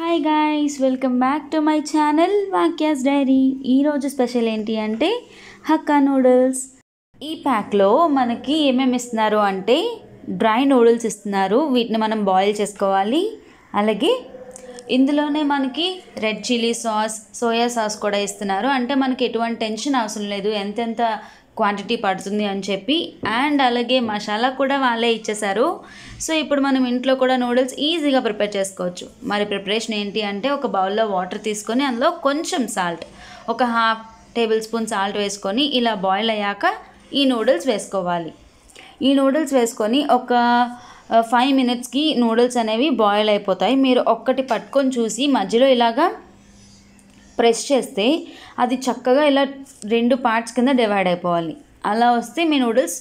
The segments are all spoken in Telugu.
hi guys welcome back to my channel వాక్యాస్ డైరీ ఈరోజు స్పెషల్ ఏంటి అంటే హక్కా నూడిల్స్ ఈ ప్యాక్లో మనకి ఏమేమి ఇస్తున్నారు అంటే డ్రై నూడిల్స్ ఇస్తున్నారు వీటిని మనం బాయిల్ చేసుకోవాలి అలాగే ఇందులోనే మనకి red chilli sauce soya sauce కూడా ఇస్తున్నారు అంటే మనకి ఎటువంటి టెన్షన్ అవసరం లేదు ఎంతెంత క్వాంటిటీ పడుతుంది అని చెప్పి అండ్ అలాగే మసాలా కూడా వాళ్ళే ఇచ్చేసారు సో ఇప్పుడు మనం ఇంట్లో కూడా నూడిల్స్ ఈజీగా ప్రిపేర్ చేసుకోవచ్చు మరి ప్రిపరేషన్ ఏంటి అంటే ఒక బౌల్లో వాటర్ తీసుకొని అందులో కొంచెం సాల్ట్ ఒక హాఫ్ టేబుల్ స్పూన్ సాల్ట్ వేసుకొని ఇలా బాయిల్ అయ్యాక ఈ నూడిల్స్ వేసుకోవాలి ఈ నూడిల్స్ వేసుకొని ఒక ఫైవ్ మినిట్స్కి నూడిల్స్ అనేవి బాయిల్ అయిపోతాయి మీరు ఒక్కటి పట్టుకొని చూసి మధ్యలో ఇలాగా ప్రెస్ చేస్తే అది చక్కగా ఇలా రెండు పార్ట్స్ కింద డివైడ్ అయిపోవాలి అలా వస్తే మీ నూడిల్స్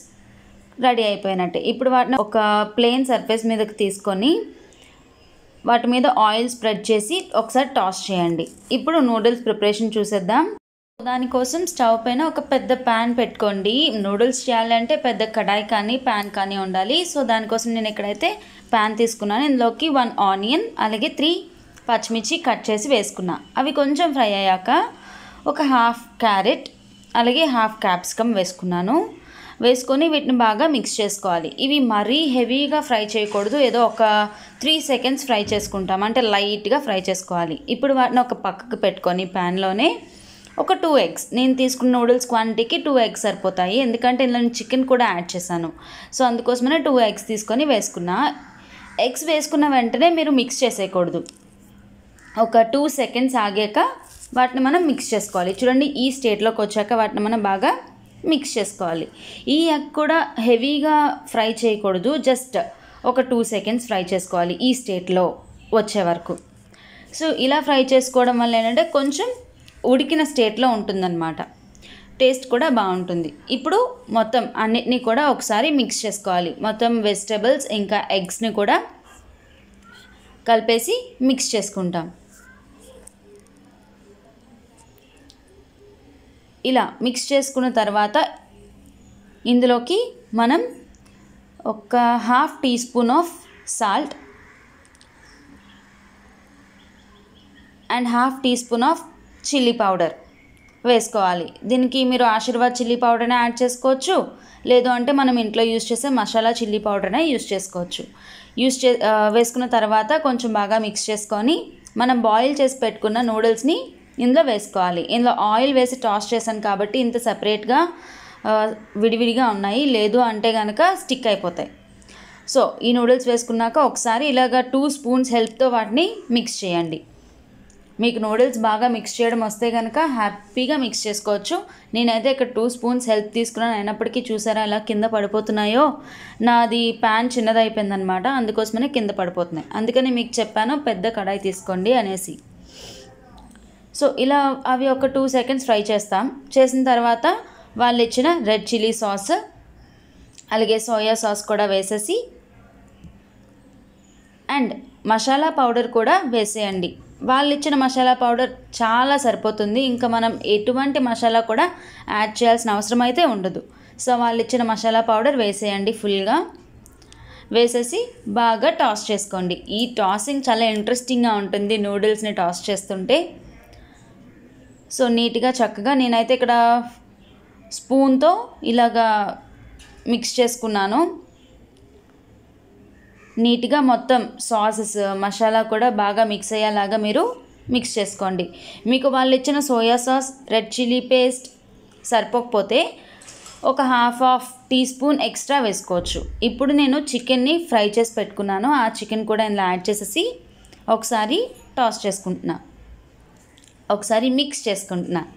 రెడీ అయిపోయినట్టే ఇప్పుడు వాటిని ఒక ప్లెయిన్ సర్ఫేస్ మీదకి తీసుకొని వాటి మీద ఆయిల్ స్ప్రెడ్ చేసి ఒకసారి టాస్ చేయండి ఇప్పుడు నూడిల్స్ ప్రిపరేషన్ చూసేద్దాం దానికోసం స్టవ్ పైన ఒక పెద్ద ప్యాన్ పెట్టుకోండి నూడిల్స్ చేయాలంటే పెద్ద కడాయి కానీ ప్యాన్ కానీ ఉండాలి సో దానికోసం నేను ఎక్కడైతే ప్యాన్ తీసుకున్నాను ఇందులోకి వన్ ఆనియన్ అలాగే త్రీ పచ్చిమిర్చి కట్ చేసి వేసుకున్నా అవి కొంచెం ఫ్రై అయ్యాక ఒక హాఫ్ క్యారెట్ అలాగే హాఫ్ క్యాప్సికమ్ వేసుకున్నాను వేసుకొని వీటిని బాగా మిక్స్ చేసుకోవాలి ఇవి మరీ హెవీగా ఫ్రై చేయకూడదు ఏదో ఒక త్రీ సెకండ్స్ ఫ్రై చేసుకుంటాం అంటే లైట్గా ఫ్రై చేసుకోవాలి ఇప్పుడు వాటిని ఒక పక్కకు పెట్టుకొని ప్యాన్లోనే ఒక టూ ఎగ్స్ నేను తీసుకున్న నూడిల్స్ క్వాంటిటీకి టూ ఎగ్స్ సరిపోతాయి ఎందుకంటే ఇందులో చికెన్ కూడా యాడ్ చేశాను సో అందుకోసమనే టూ ఎగ్స్ తీసుకొని వేసుకున్నా ఎగ్స్ వేసుకున్న వెంటనే మీరు మిక్స్ చేసేయకూడదు ఒక టూ సెకండ్స్ ఆగాక వాటిని మనం మిక్స్ చేసుకోవాలి చూడండి ఈ స్టేట్లోకి వచ్చాక వాటిని మనం బాగా మిక్స్ చేసుకోవాలి ఈ ఎగ్ కూడా హెవీగా ఫ్రై చేయకూడదు జస్ట్ ఒక టూ సెకండ్స్ ఫ్రై చేసుకోవాలి ఈ స్టేట్లో వచ్చే వరకు సో ఇలా ఫ్రై చేసుకోవడం వల్ల ఏంటంటే కొంచెం ఉడికిన స్టేట్లో ఉంటుందన్నమాట టేస్ట్ కూడా బాగుంటుంది ఇప్పుడు మొత్తం అన్నిటినీ కూడా ఒకసారి మిక్స్ చేసుకోవాలి మొత్తం వెజిటేబుల్స్ ఇంకా ఎగ్స్ని కూడా కలిపేసి మిక్స్ చేసుకుంటాం ఇలా మిక్స్ చేసుకున్న తర్వాత ఇందులోకి మనం ఒక half teaspoon of salt and half teaspoon of chilli powder వేసుకోవాలి దీనికి మీరు ఆశీర్వాద్ చిల్లీ పౌడర్నే యాడ్ చేసుకోవచ్చు లేదు అంటే మనం ఇంట్లో యూస్ చేసే మసాలా చిల్లీ పౌడర్నే యూజ్ చేసుకోవచ్చు యూజ్ చే వేసుకున్న తర్వాత కొంచెం బాగా మిక్స్ చేసుకొని మనం బాయిల్ చేసి పెట్టుకున్న నూడిల్స్ని ఇందులో వేసుకోవాలి ఇందులో ఆయిల్ వేసి టాస్ చేశాను కాబట్టి ఇంత సపరేట్గా విడివిడిగా ఉన్నాయి లేదు అంటే కనుక స్టిక్ అయిపోతాయి సో ఈ నూడిల్స్ వేసుకున్నాక ఒకసారి ఇలాగ టూ స్పూన్స్ హెల్ప్తో వాటిని మిక్స్ చేయండి మీకు నూడిల్స్ బాగా మిక్స్ చేయడం వస్తే కనుక హ్యాపీగా మిక్స్ చేసుకోవచ్చు నేనైతే ఇక్కడ టూ స్పూన్స్ హెల్ప్ తీసుకున్నాను అయినప్పటికీ చూసారా ఇలా కింద పడిపోతున్నాయో నాది ప్యాన్ చిన్నదైపోయిందనమాట అందుకోసమనే కింద పడిపోతున్నాయి అందుకని మీకు చెప్పాను పెద్ద కడాయి తీసుకోండి అనేసి సో ఇలా అవి ఒక టూ సెకండ్స్ ఫ్రై చేస్తాం చేసిన తర్వాత వాళ్ళు ఇచ్చిన రెడ్ చిల్లీ సాస్ అలాగే సోయా సాస్ కూడా వేసేసి అండ్ మసాలా పౌడర్ కూడా వేసేయండి వాళ్ళు ఇచ్చిన మసాలా పౌడర్ చాలా సరిపోతుంది ఇంకా మనం ఎటువంటి మసాలా కూడా యాడ్ చేయాల్సిన అవసరం అయితే ఉండదు సో వాళ్ళు ఇచ్చిన మసాలా పౌడర్ వేసేయండి ఫుల్గా వేసేసి బాగా టాస్ చేసుకోండి ఈ టాసింగ్ చాలా ఇంట్రెస్టింగ్గా ఉంటుంది నూడిల్స్ని టాస్ చేస్తుంటే సో నీట్గా చక్కగా నేనైతే ఇక్కడ స్పూన్తో ఇలాగా మిక్స్ చేసుకున్నాను నీట్గా మొత్తం సాసెస్ మసాలా కూడా బాగా మిక్స్ అయ్యేలాగా మీరు మిక్స్ చేసుకోండి మీకు వాళ్ళు ఇచ్చిన soya sauce red chilli paste సరిపోకపోతే ఒక half of teaspoon extra వేసుకోవచ్చు ఇప్పుడు నేను చికెన్ని ఫ్రై చేసి పెట్టుకున్నాను ఆ చికెన్ కూడా ఇందులో యాడ్ చేసేసి ఒకసారి టాస్ చేసుకుంటున్నాను ఒకసారి మిక్స్ చేసుకుంటున్నాను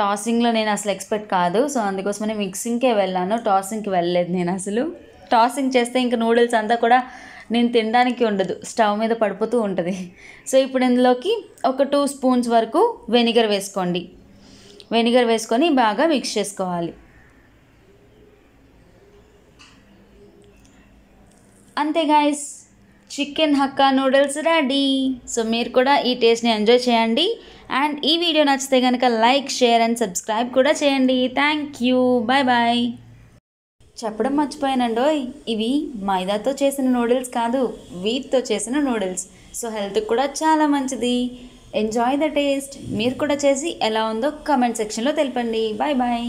టాసింగ్లో నేను అసలు ఎక్స్పెక్ట్ కాదు సో అందుకోసమనే మిక్సింగ్కే వెళ్ళాను టాసింగ్కి వెళ్ళలేదు నేను అసలు టాసింగ్ చేస్తే ఇంక నూడిల్స్ అంతా కూడా నేను తినడానికి ఉండదు స్టవ్ మీద పడిపోతూ ఉంటుంది సో ఇప్పుడు ఇందులోకి ఒక టూ స్పూన్స్ వరకు వెనిగర్ వేసుకోండి వెనిగర్ వేసుకొని బాగా మిక్స్ చేసుకోవాలి అంతే guys chicken hakka noodles ready so మీరు కూడా ఈ టేస్ట్ని ఎంజాయ్ చేయండి అండ్ ఈ వీడియో నచ్చితే కనుక లైక్ షేర్ అండ్ సబ్స్క్రైబ్ కూడా చేయండి థ్యాంక్ యూ బాయ్ బాయ్ చెప్పడం మర్చిపోయానండోయ్ ఇవి మైదాతో చేసిన నూడిల్స్ కాదు వీట్తో చేసిన నూడిల్స్ సో హెల్త్కి కూడా చాలా మంచిది ఎంజాయ్ ద టేస్ట్ మీరు కూడా చేసి ఎలా ఉందో కామెంట్ సెక్షన్లో తెలిపండి బాయ్ బాయ్